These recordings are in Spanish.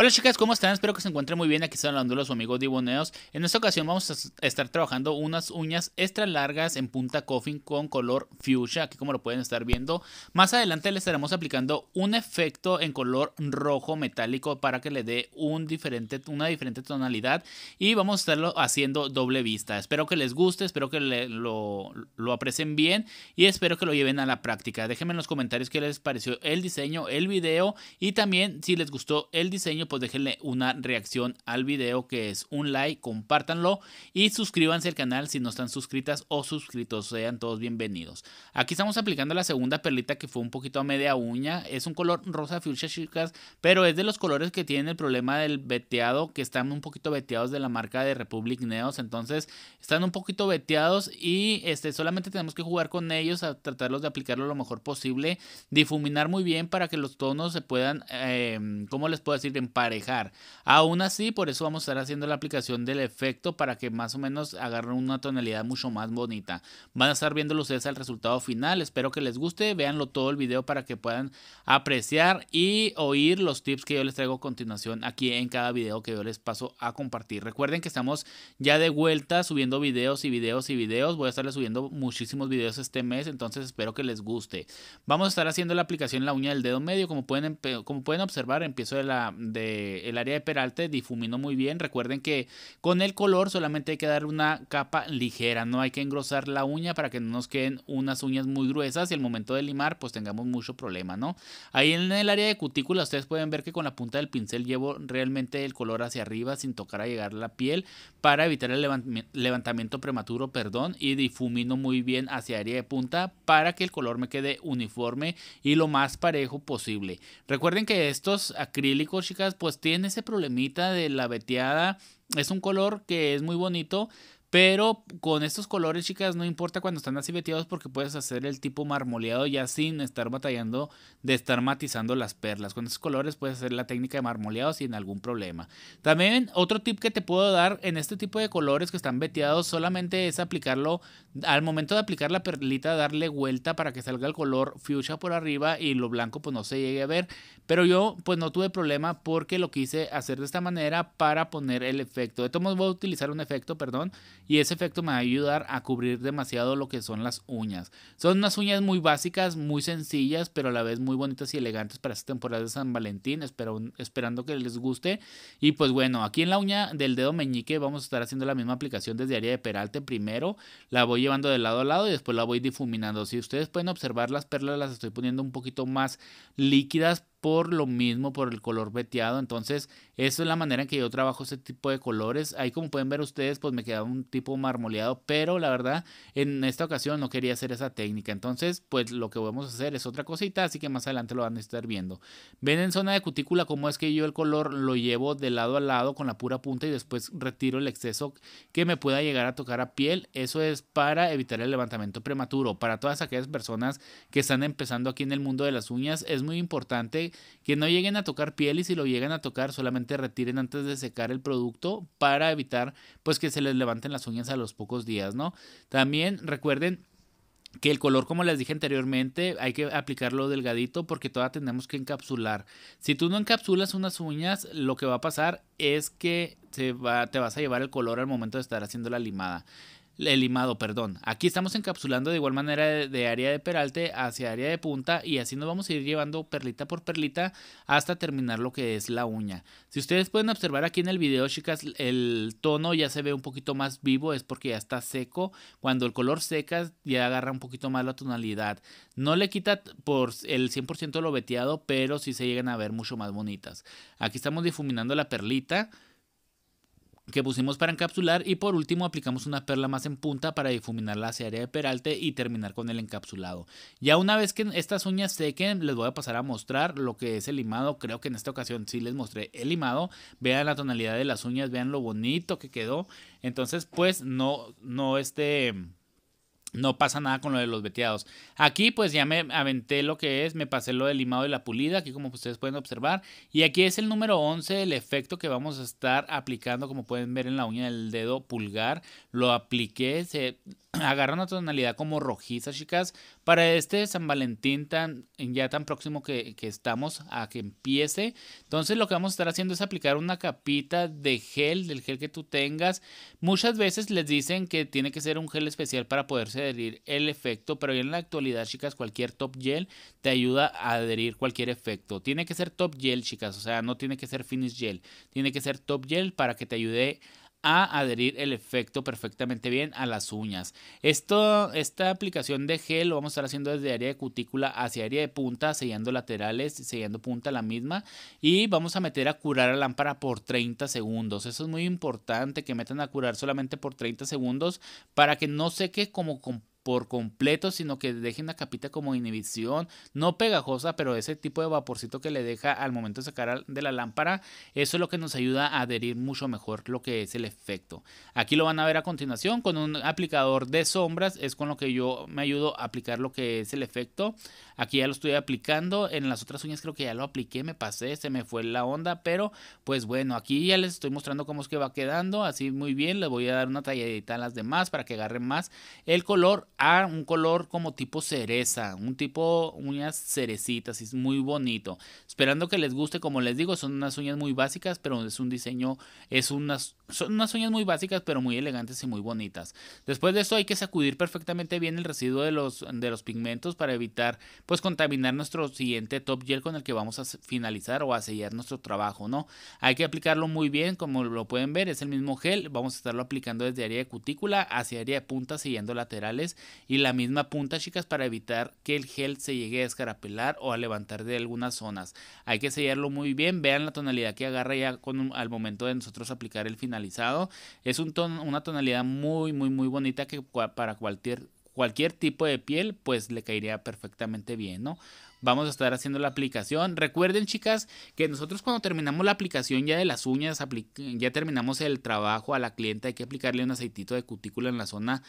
Hola chicas, ¿cómo están? Espero que se encuentren muy bien. Aquí están hablando su amigo Diboneos. En esta ocasión vamos a estar trabajando unas uñas extra largas en punta coffin con color fuchsia, aquí como lo pueden estar viendo. Más adelante le estaremos aplicando un efecto en color rojo metálico para que le dé una diferente tonalidad y vamos a estarlo haciendo doble vista. Espero que les guste, espero que lo, lo aprecien bien y espero que lo lleven a la práctica. Déjenme en los comentarios qué les pareció el diseño, el video y también si les gustó el diseño pues déjenle una reacción al video que es un like, compártanlo y suscríbanse al canal si no están suscritas o suscritos, sean todos bienvenidos. Aquí estamos aplicando la segunda perlita que fue un poquito a media uña, es un color rosa fuchsia chicas, pero es de los colores que tienen el problema del veteado, que están un poquito veteados de la marca de Republic Neos, entonces están un poquito veteados y este, solamente tenemos que jugar con ellos a tratarlos de aplicarlo lo mejor posible, difuminar muy bien para que los tonos se puedan, como em, ¿cómo les puedo decir? Aún así, por eso vamos a estar haciendo la aplicación del efecto para que más o menos agarren una tonalidad mucho más bonita. Van a estar viéndolo ustedes al resultado final. Espero que les guste. Véanlo todo el video para que puedan apreciar y oír los tips que yo les traigo a continuación aquí en cada video que yo les paso a compartir. Recuerden que estamos ya de vuelta subiendo videos y videos y videos. Voy a estarles subiendo muchísimos videos este mes, entonces espero que les guste. Vamos a estar haciendo la aplicación en la uña del dedo medio. Como pueden, como pueden observar, empiezo de la, de eh, el área de peralte difumino muy bien. Recuerden que con el color solamente hay que dar una capa ligera, no hay que engrosar la uña para que no nos queden unas uñas muy gruesas y al momento de limar pues tengamos mucho problema, ¿no? Ahí en el área de cutícula ustedes pueden ver que con la punta del pincel llevo realmente el color hacia arriba sin tocar a llegar la piel para evitar el levantamiento prematuro, perdón, y difumino muy bien hacia área de punta para que el color me quede uniforme y lo más parejo posible. Recuerden que estos acrílicos, chicas, pues tiene ese problemita de la veteada. Es un color que es muy bonito, pero con estos colores, chicas, no importa cuando están así veteados porque puedes hacer el tipo marmoleado ya sin estar batallando de estar matizando las perlas. Con estos colores puedes hacer la técnica de marmoleado sin algún problema. También otro tip que te puedo dar en este tipo de colores que están veteados solamente es aplicarlo al momento de aplicar la perlita, darle vuelta para que salga el color fuchsia por arriba y lo blanco pues no se llegue a ver. Pero yo pues no tuve problema porque lo quise hacer de esta manera para poner el efecto. De todos voy a utilizar un efecto, perdón y ese efecto me va a ayudar a cubrir demasiado lo que son las uñas. Son unas uñas muy básicas, muy sencillas, pero a la vez muy bonitas y elegantes para esta temporada de San Valentín, espero, esperando que les guste. Y pues bueno, aquí en la uña del dedo meñique vamos a estar haciendo la misma aplicación desde área de peralte primero, la voy llevando de lado a lado y después la voy difuminando. Si ustedes pueden observar las perlas las estoy poniendo un poquito más líquidas por lo mismo, por el color veteado. Entonces, esa es la manera en que yo trabajo ese tipo de colores. Ahí como pueden ver ustedes, pues me queda un tipo marmoleado, pero la verdad, en esta ocasión no quería hacer esa técnica. Entonces, pues lo que vamos a hacer es otra cosita, así que más adelante lo van a estar viendo. Ven en zona de cutícula cómo es que yo el color lo llevo de lado a lado con la pura punta y después retiro el exceso que me pueda llegar a tocar a piel. Eso es para evitar el levantamiento prematuro. Para todas aquellas personas que están empezando aquí en el mundo de las uñas, es muy importante que, no lleguen a tocar piel y si lo llegan a tocar solamente retiren antes de secar el producto para evitar pues que se les levanten las uñas a los pocos días, ¿no? También recuerden que el color, como les dije anteriormente, hay que aplicarlo delgadito porque todavía tenemos que encapsular. Si tú no encapsulas unas uñas, lo que va a pasar es que te vas a llevar el color al momento de estar haciendo la limada el limado, perdón. Aquí estamos encapsulando de igual manera de, área de peralte hacia área de punta y así nos vamos a ir llevando perlita por perlita hasta terminar lo que es la uña. Si ustedes pueden observar aquí en el video, chicas, el tono ya se ve un poquito más vivo, es porque ya está seco. Cuando el color seca ya agarra un poquito más la tonalidad. No le quita por el 100% lo veteado, pero sí se llegan a ver mucho más bonitas. Aquí estamos difuminando la perlita que pusimos para encapsular y por último aplicamos una perla más en punta para difuminar la área de peralte y terminar con el encapsulado. Ya una vez que estas uñas sequen les voy a pasar a mostrar lo que es el limado, creo que en esta ocasión sí les mostré el limado, vean la tonalidad de las uñas, vean lo bonito que quedó, entonces pues no, no este no pasa nada con lo de los veteados. Aquí pues ya me aventé lo que es, me pasé lo del limado y la pulida, aquí como ustedes pueden observar. Y aquí es el número 11, el efecto que vamos a estar aplicando, como pueden ver en la uña del dedo pulgar. Lo apliqué, se agarra una tonalidad como rojiza, chicas. Para este San Valentín tan, ya tan próximo que, estamos a que empiece. Entonces lo que vamos a estar haciendo es aplicar una capita de gel, del gel que tú tengas. Muchas veces les dicen que tiene que ser un gel especial para poderse adherir el efecto, pero en la actualidad, chicas, cualquier top gel te ayuda a adherir cualquier efecto. Tiene que ser top gel, chicas, o sea, no tiene que ser finish gel. Tiene que ser top gel para que te ayude a adherir el efecto perfectamente bien a las uñas. Esto, esta aplicación de gel lo vamos a estar haciendo desde área de cutícula hacia área de punta, sellando laterales, sellando punta la misma y vamos a meter a curar la lámpara por 30 segundos. Eso es muy importante que metan a curar solamente por 30 segundos para que no seque como con por completo, sino que deje una capita como inhibición, no pegajosa, pero ese tipo de vaporcito que le deja al momento de sacar de la lámpara, eso es lo que nos ayuda a adherir mucho mejor lo que es el efecto. Aquí lo van a ver a continuación con un aplicador de sombras, es con lo que yo me ayudo a aplicar lo que es el efecto. Aquí ya lo estoy aplicando, en las otras uñas creo que ya lo apliqué, me pasé, se me fue la onda, pero pues bueno, aquí ya les estoy mostrando cómo es que va quedando, así muy bien, les voy a dar una talladita a las demás para que agarren más el color a un color como tipo cereza, un tipo uñas cerecitas, es muy bonito. Esperando que les guste, como les digo, son unas uñas muy básicas, pero es un diseño, es unas, son unas uñas muy básicas, pero muy elegantes y muy bonitas. Después de eso hay que sacudir perfectamente bien el residuo de los, de los pigmentos para evitar, pues, contaminar nuestro siguiente top gel con el que vamos a finalizar o a sellar nuestro trabajo, ¿no? Hay que aplicarlo muy bien, como lo pueden ver, es el mismo gel, vamos a estarlo aplicando desde área de cutícula hacia área de punta, siguiendo laterales y la misma punta, chicas, para evitar que el gel se llegue a escarapelar o a levantar de algunas zonas. Hay que sellarlo muy bien, vean la tonalidad que agarra ya con, al momento de nosotros aplicar el finalizado. Es un una tonalidad muy, muy, muy bonita que para cualquier cualquier tipo de piel, pues le caería perfectamente bien, ¿no? Vamos a estar haciendo la aplicación. Recuerden, chicas, que nosotros cuando terminamos la aplicación ya de las uñas, ya terminamos el trabajo a la cliente hay que aplicarle un aceitito de cutícula en la zona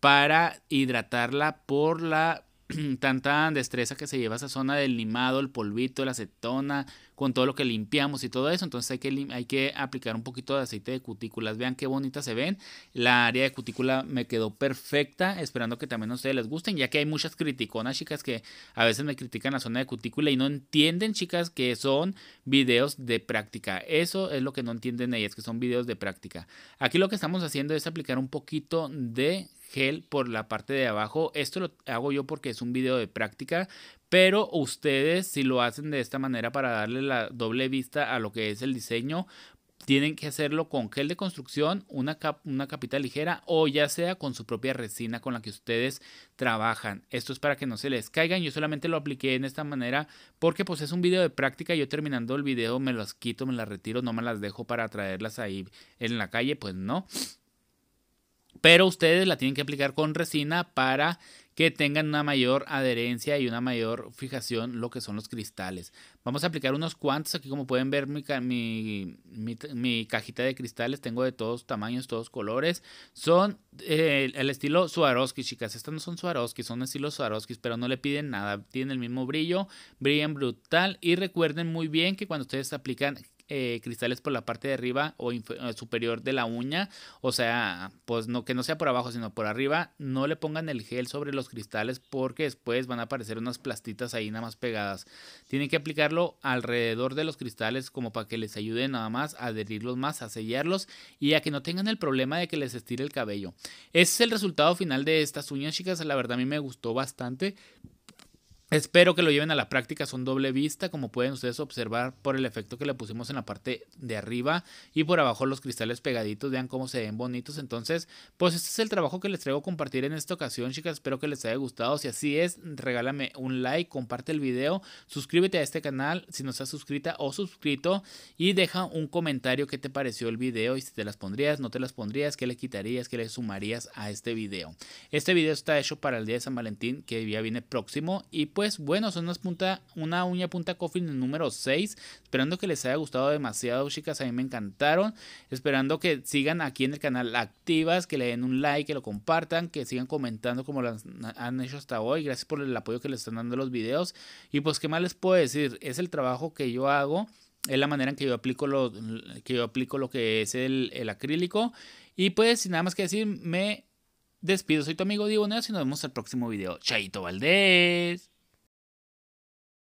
para hidratarla por la tanta destreza que se lleva esa zona del limado, el polvito, la acetona, con todo lo que limpiamos y todo eso. Entonces hay que, hay que aplicar un poquito de aceite de cutículas. Vean qué bonitas se ven. La área de cutícula me quedó perfecta, esperando que también a ustedes les gusten, ya que hay muchas criticonas, chicas, que a veces me critican la zona de cutícula y no entienden, chicas, que son videos de práctica. Eso es lo que no entienden ellas, que son videos de práctica. Aquí lo que estamos haciendo es aplicar un poquito de gel por la parte de abajo. Esto lo hago yo porque es un video de práctica, pero ustedes si lo hacen de esta manera para darle la doble vista a lo que es el diseño, tienen que hacerlo con gel de construcción, una, una, capita ligera o ya sea con su propia resina con la que ustedes trabajan. Esto es para que no se les caigan. Yo solamente lo apliqué en esta manera porque pues es un video de práctica. Yo terminando el video me las quito, me las retiro, no me las dejo para traerlas ahí en la calle. Pues no. Pero ustedes la tienen que aplicar con resina para que tengan una mayor adherencia y una mayor fijación lo que son los cristales. Vamos a aplicar unos cuantos. Aquí como pueden ver mi, mi, cajita de cristales. Tengo de todos tamaños, todos colores. Son eh, el estilo Swarovski, chicas. Estas no son Swarovski, son estilos Swarovski, pero no le piden nada. Tienen el mismo brillo, brillan brutal. Y recuerden muy bien que cuando ustedes aplican eh, cristales por la parte de arriba o eh, superior de la uña, o sea, pues no que no sea por abajo, sino por arriba, no le pongan el gel sobre los cristales porque después van a aparecer unas plastitas ahí nada más pegadas. Tienen que aplicarlo alrededor de los cristales como para que les ayude nada más a adherirlos más, a sellarlos y a que no tengan el problema de que les estire el cabello. Ese es el resultado final de estas uñas, chicas. La verdad a mí me gustó bastante. Espero que lo lleven a la práctica, son doble vista, como pueden ustedes observar por el efecto que le pusimos en la parte de arriba y por abajo los cristales pegaditos, vean cómo se ven bonitos. Entonces, pues este es el trabajo que les traigo a compartir en esta ocasión, chicas, espero que les haya gustado. Si así es, regálame un like, comparte el video, suscríbete a este canal si no estás suscrita o suscrito y deja un comentario qué te pareció el video y si te las pondrías, no te las pondrías, qué le quitarías, qué le sumarías a este video. Este video está hecho para el día de San Valentín que ya viene próximo y pues bueno, son unas punta, una uña punta Coffin número 6. Esperando que les haya gustado demasiado, chicas. A mí me encantaron. Esperando que sigan aquí en el canal activas, que le den un like, que lo compartan, que sigan comentando como lo han hecho hasta hoy. Gracias por el apoyo que les están dando los videos. Y pues, ¿qué más les puedo decir? Es el trabajo que yo hago es la manera en que yo aplico lo que yo aplico lo que es el, acrílico y pues sin nada más que decir me despido soy tu amigo Diego y nos vemos al próximo video chaito Valdés